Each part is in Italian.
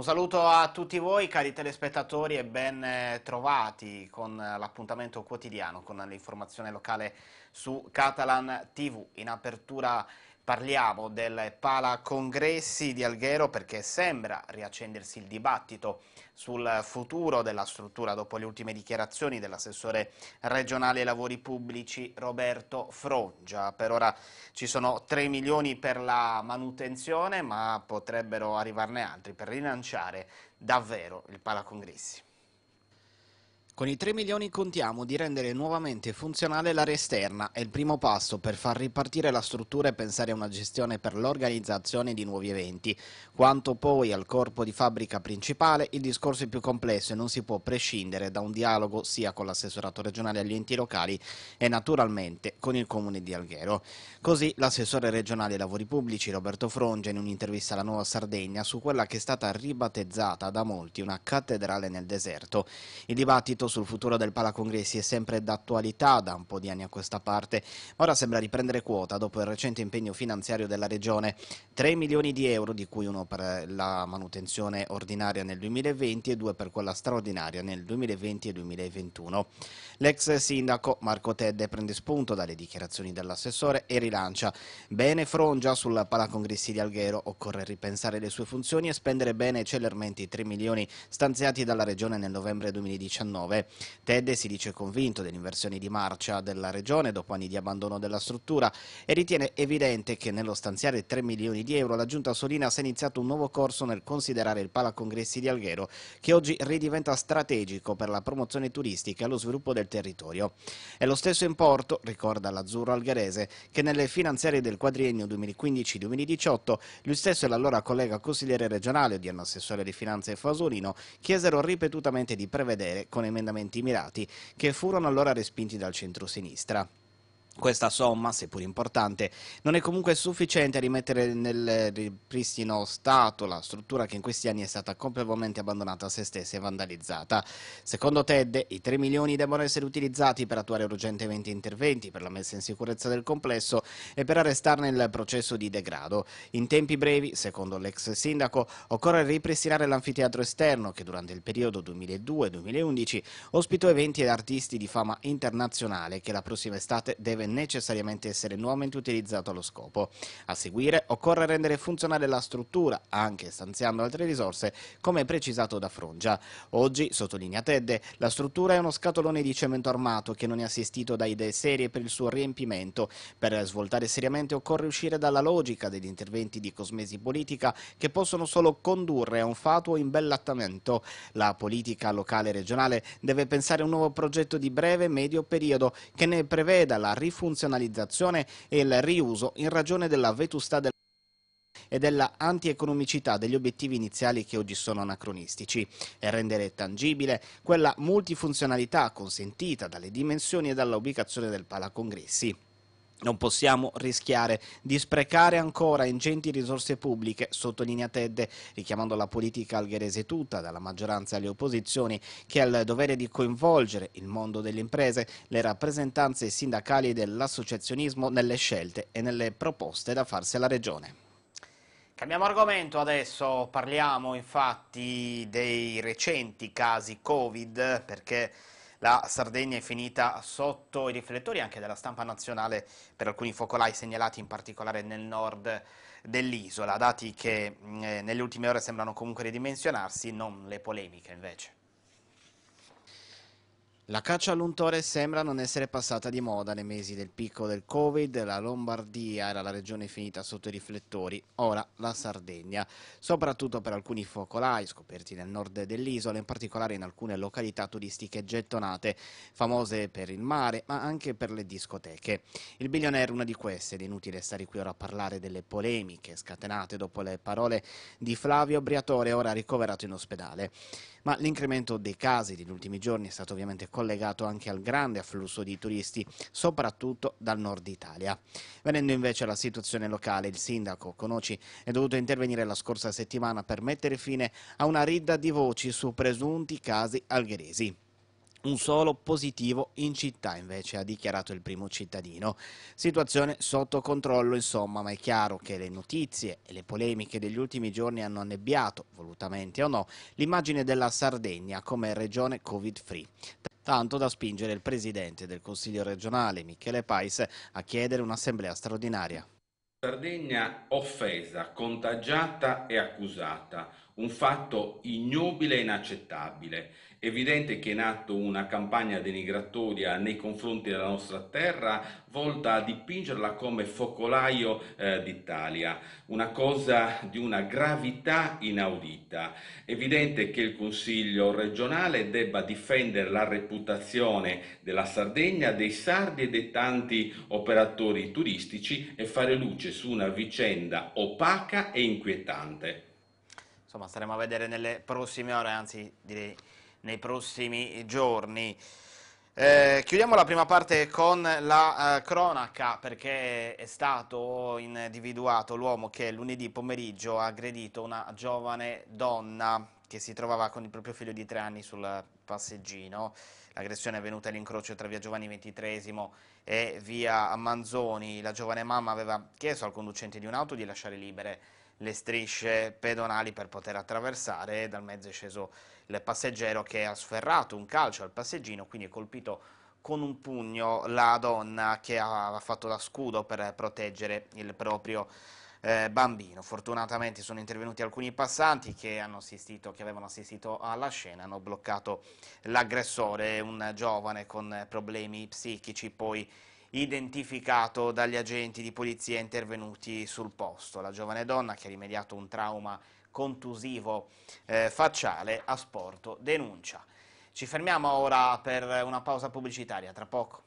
Un saluto a tutti voi cari telespettatori e ben eh, trovati con eh, l'appuntamento quotidiano con l'informazione locale su Catalan TV. In apertura Parliamo del Pala Congressi di Alghero perché sembra riaccendersi il dibattito sul futuro della struttura dopo le ultime dichiarazioni dell'assessore regionale ai lavori pubblici Roberto Frongia. Per ora ci sono 3 milioni per la manutenzione ma potrebbero arrivarne altri per rilanciare davvero il Pala Congressi. Con i 3 milioni contiamo di rendere nuovamente funzionale l'area esterna, è il primo passo per far ripartire la struttura e pensare a una gestione per l'organizzazione di nuovi eventi. Quanto poi al corpo di fabbrica principale, il discorso è più complesso e non si può prescindere da un dialogo sia con l'assessorato regionale agli enti locali e naturalmente con il comune di Alghero. Così l'assessore regionale ai lavori pubblici Roberto Fronge in un'intervista alla Nuova Sardegna su quella che è stata ribattezzata da molti una cattedrale nel deserto. Il dibattito sul futuro del Palacongressi è sempre d'attualità da un po' di anni a questa parte, ma ora sembra riprendere quota dopo il recente impegno finanziario della Regione. 3 milioni di euro, di cui uno per la manutenzione ordinaria nel 2020 e due per quella straordinaria nel 2020 e 2021. L'ex sindaco Marco Tedde prende spunto dalle dichiarazioni dell'assessore e rilancia bene Frongia sul Palacongressi di Alghero, occorre ripensare le sue funzioni e spendere bene e celermente i 3 milioni stanziati dalla Regione nel novembre 2019 Ted si dice convinto dell'inversione di marcia della Regione dopo anni di abbandono della struttura e ritiene evidente che nello stanziare 3 milioni di euro la Giunta Solina si è iniziato un nuovo corso nel considerare il Palacongressi di Alghero che oggi ridiventa strategico per la promozione turistica e lo sviluppo del territorio. È lo stesso importo, ricorda l'Azzurro Algherese, che nelle finanziarie del quadriennio 2015-2018 lui stesso e l'allora collega consigliere regionale odierno assessore di finanze e Fasolino chiesero ripetutamente di prevedere con emendamenti emendamenti mirati che furono allora respinti dal centro-sinistra. Questa somma, seppur importante, non è comunque sufficiente a rimettere nel ripristino Stato la struttura che in questi anni è stata completamente abbandonata a se stessa e vandalizzata. Secondo TED, i 3 milioni devono essere utilizzati per attuare urgentemente interventi per la messa in sicurezza del complesso e per arrestarne il processo di degrado. In tempi brevi, secondo l'ex sindaco, occorre ripristinare l'anfiteatro esterno che durante il periodo 2002-2011 ospitò eventi ed artisti di fama internazionale che la prossima estate deve necessariamente essere nuovamente utilizzato allo scopo. A seguire occorre rendere funzionale la struttura, anche stanziando altre risorse, come precisato da Frongia. Oggi, sottolinea Tedde, la struttura è uno scatolone di cemento armato che non è assistito da idee serie per il suo riempimento. Per svoltare seriamente occorre uscire dalla logica degli interventi di cosmesi politica che possono solo condurre a un fatuo imbellattamento. La politica locale e regionale deve pensare a un nuovo progetto di breve e medio periodo che ne preveda la rivoluzione rifunzionalizzazione e il riuso in ragione della vetustà del e della antieconomicità degli obiettivi iniziali che oggi sono anacronistici e rendere tangibile quella multifunzionalità consentita dalle dimensioni e dalla ubicazione del palacongressi. Non possiamo rischiare di sprecare ancora ingenti risorse pubbliche, sottolinea Tedde, richiamando la politica algherese tutta, dalla maggioranza alle opposizioni, che ha il dovere di coinvolgere il mondo delle imprese, le rappresentanze sindacali dell'associazionismo nelle scelte e nelle proposte da farsi alla Regione. Cambiamo argomento adesso, parliamo infatti dei recenti casi Covid, perché... La Sardegna è finita sotto i riflettori anche della stampa nazionale per alcuni focolai segnalati in particolare nel nord dell'isola, dati che mm, eh, nelle ultime ore sembrano comunque ridimensionarsi, non le polemiche invece. La caccia all'untore sembra non essere passata di moda nei mesi del picco del Covid, la Lombardia era la regione finita sotto i riflettori, ora la Sardegna, soprattutto per alcuni focolai scoperti nel nord dell'isola, in particolare in alcune località turistiche gettonate, famose per il mare ma anche per le discoteche. Il billionaire è una di queste ed è inutile stare qui ora a parlare delle polemiche scatenate dopo le parole di Flavio Briatore, ora ricoverato in ospedale ma l'incremento dei casi degli ultimi giorni è stato ovviamente collegato anche al grande afflusso di turisti, soprattutto dal nord Italia. Venendo invece alla situazione locale, il sindaco Conoci è dovuto intervenire la scorsa settimana per mettere fine a una ridda di voci su presunti casi algheresi un solo positivo in città invece ha dichiarato il primo cittadino. Situazione sotto controllo insomma, ma è chiaro che le notizie e le polemiche degli ultimi giorni hanno annebbiato, volutamente o no, l'immagine della Sardegna come regione covid-free tanto da spingere il presidente del Consiglio regionale, Michele Pais, a chiedere un'assemblea straordinaria. Sardegna offesa, contagiata e accusata, un fatto ignobile e inaccettabile evidente che è in una campagna denigratoria nei confronti della nostra terra volta a dipingerla come focolaio eh, d'Italia, una cosa di una gravità inaudita. Evidente che il Consiglio regionale debba difendere la reputazione della Sardegna, dei sardi e dei tanti operatori turistici e fare luce su una vicenda opaca e inquietante. Insomma, staremo a vedere nelle prossime ore, anzi direi nei prossimi giorni. Eh, chiudiamo la prima parte con la eh, cronaca perché è stato individuato l'uomo che lunedì pomeriggio ha aggredito una giovane donna che si trovava con il proprio figlio di tre anni sul passeggino. L'aggressione è avvenuta all'incrocio tra via Giovanni XXIII e via Manzoni. La giovane mamma aveva chiesto al conducente di un'auto di lasciare libere le strisce pedonali per poter attraversare e dal mezzo è sceso il passeggero che ha sferrato un calcio al passeggino, quindi è colpito con un pugno la donna che ha fatto da scudo per proteggere il proprio eh, bambino. Fortunatamente sono intervenuti alcuni passanti che, assistito, che avevano assistito alla scena, hanno bloccato l'aggressore, un giovane con problemi psichici, poi identificato dagli agenti di polizia intervenuti sul posto. La giovane donna, che ha rimediato un trauma contusivo eh, facciale, ha sporto denuncia. Ci fermiamo ora per una pausa pubblicitaria, tra poco.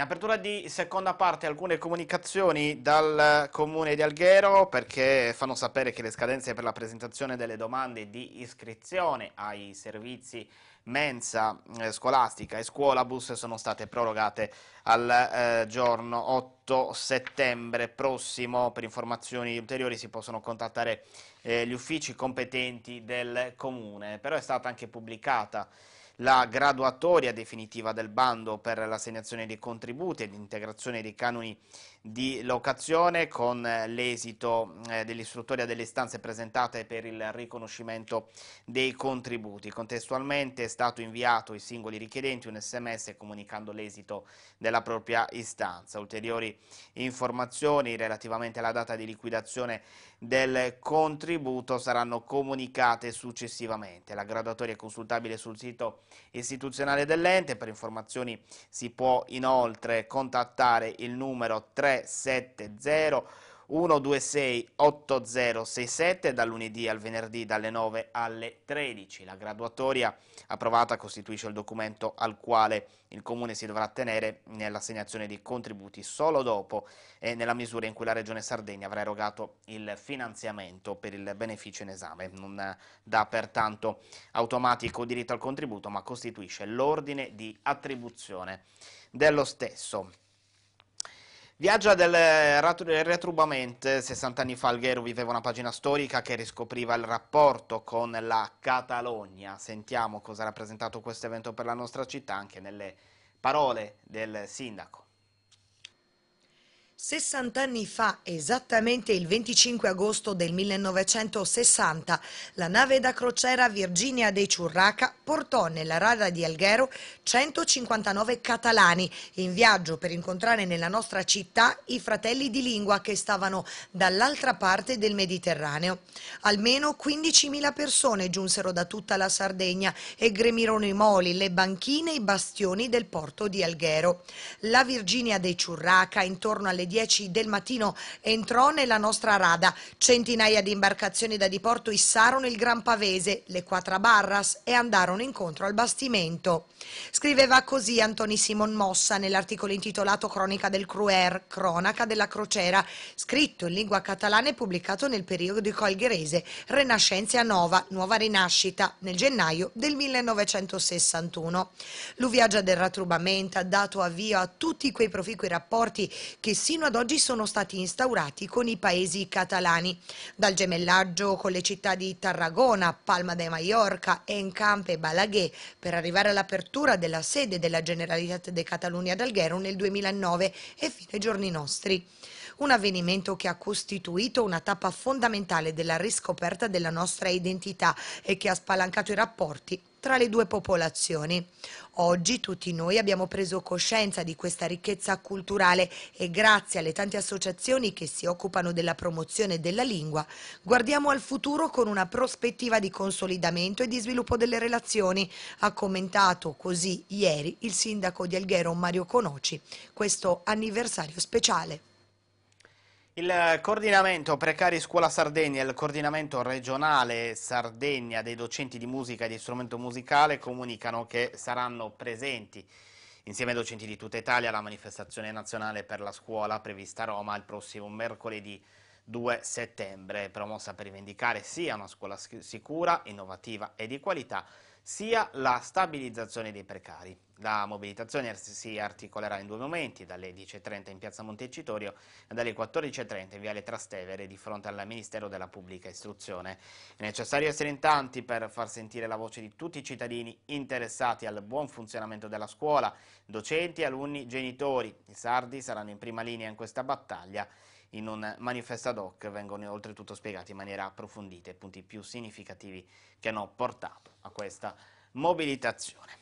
In apertura di seconda parte alcune comunicazioni dal comune di Alghero perché fanno sapere che le scadenze per la presentazione delle domande di iscrizione ai servizi mensa eh, scolastica e scuola bus sono state prorogate al eh, giorno 8 settembre prossimo. Per informazioni ulteriori si possono contattare eh, gli uffici competenti del comune, però è stata anche pubblicata la graduatoria definitiva del bando per l'assegnazione dei contributi e l'integrazione dei canoni di locazione con eh, l'esito eh, dell'istruttoria delle istanze presentate per il riconoscimento dei contributi. Contestualmente è stato inviato ai singoli richiedenti un sms comunicando l'esito della propria istanza. Ulteriori informazioni relativamente alla data di liquidazione del contributo saranno comunicate successivamente. La graduatoria è consultabile sul sito istituzionale dell'ente. Per informazioni si può inoltre contattare il numero 370 1268067 dal lunedì al venerdì dalle 9 alle 13. La graduatoria approvata costituisce il documento al quale il Comune si dovrà tenere nell'assegnazione dei contributi solo dopo e nella misura in cui la Regione Sardegna avrà erogato il finanziamento per il beneficio in esame. Non dà pertanto automatico diritto al contributo ma costituisce l'ordine di attribuzione dello stesso. Viaggia del retrubamento, 60 anni fa Alghero viveva una pagina storica che riscopriva il rapporto con la Catalogna. Sentiamo cosa ha rappresentato questo evento per la nostra città anche nelle parole del sindaco. 60 anni fa, esattamente il 25 agosto del 1960, la nave da crociera Virginia de Ciurraca portò nella rada di Alghero 159 catalani in viaggio per incontrare nella nostra città i fratelli di lingua che stavano dall'altra parte del Mediterraneo. Almeno 15.000 persone giunsero da tutta la Sardegna e gremirono i moli, le banchine e i bastioni del porto di Alghero. La Virginia de Ciurraca, intorno alle 10 del mattino entrò nella nostra rada. Centinaia di imbarcazioni da diporto issarono il Gran Pavese, le Quattro Barras e andarono incontro al bastimento. Scriveva così Antoni Simon Mossa nell'articolo intitolato Cronica del Cruer, Cronaca della Crociera, scritto in lingua catalana e pubblicato nel periodico algherese Renascenza Nova, Nuova Rinascita, nel gennaio del 1961. L'uviagia del ratrubamento ha dato avvio a tutti quei proficui rapporti che sino fino ad oggi sono stati instaurati con i paesi catalani. Dal gemellaggio con le città di Tarragona, Palma de Mallorca, Encampe e Balaguer per arrivare all'apertura della sede della Generalitat de Catalunya d'Alghero nel 2009 e fino ai giorni nostri. Un avvenimento che ha costituito una tappa fondamentale della riscoperta della nostra identità e che ha spalancato i rapporti tra le due popolazioni. Oggi tutti noi abbiamo preso coscienza di questa ricchezza culturale e grazie alle tante associazioni che si occupano della promozione della lingua, guardiamo al futuro con una prospettiva di consolidamento e di sviluppo delle relazioni, ha commentato così ieri il sindaco di Alghero Mario Conoci, questo anniversario speciale. Il coordinamento Precari Scuola Sardegna, e il coordinamento regionale Sardegna dei docenti di musica e di strumento musicale comunicano che saranno presenti insieme ai docenti di tutta Italia alla manifestazione nazionale per la scuola prevista a Roma il prossimo mercoledì 2 settembre, promossa per rivendicare sia una scuola sicura, innovativa e di qualità, sia la stabilizzazione dei precari. La mobilitazione si articolerà in due momenti, dalle 10.30 in piazza Montecitorio e dalle 14.30 in viale Trastevere di fronte al Ministero della Pubblica Istruzione. È necessario essere in tanti per far sentire la voce di tutti i cittadini interessati al buon funzionamento della scuola, docenti, alunni, genitori. I sardi saranno in prima linea in questa battaglia in un manifesto ad hoc vengono oltretutto spiegati in maniera approfondita i punti più significativi che hanno portato a questa mobilitazione.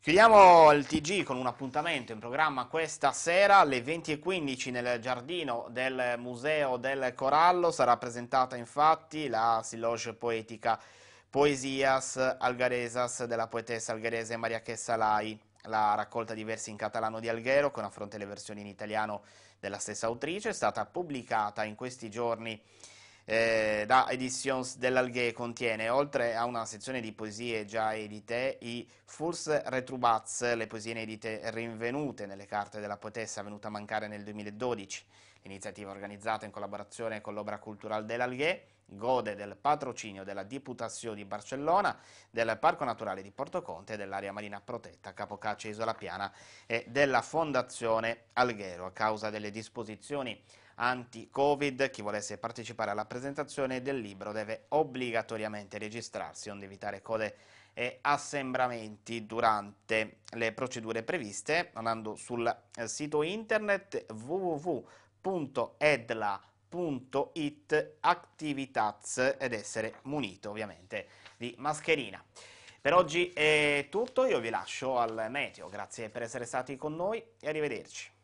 Chiudiamo il TG con un appuntamento in programma questa sera alle 20.15 nel giardino del Museo del Corallo. Sarà presentata infatti la siloge poetica Poesias Algaresas della poetessa algarese Maria Chessalai la raccolta di versi in catalano di Alghero, con a fronte le versioni in italiano della stessa autrice, è stata pubblicata in questi giorni eh, da Editions dell'Alghe e contiene, oltre a una sezione di poesie già edite, i Furs Retrubats, le poesie inedite rinvenute nelle carte della poetessa venuta a mancare nel 2012 iniziativa organizzata in collaborazione con l'Obra Cultural dell'Allier gode del patrocinio della Diputazione di Barcellona, del Parco Naturale di Porto Portoconte, dell'area marina protetta Capocaccia Isola Piana e della Fondazione Alghero. A causa delle disposizioni anti-Covid, chi volesse partecipare alla presentazione del libro deve obbligatoriamente registrarsi, onde evitare code e assembramenti durante le procedure previste andando sul sito internet www www.edla.it activitats ed essere munito ovviamente di mascherina. Per oggi è tutto, io vi lascio al meteo, grazie per essere stati con noi e arrivederci.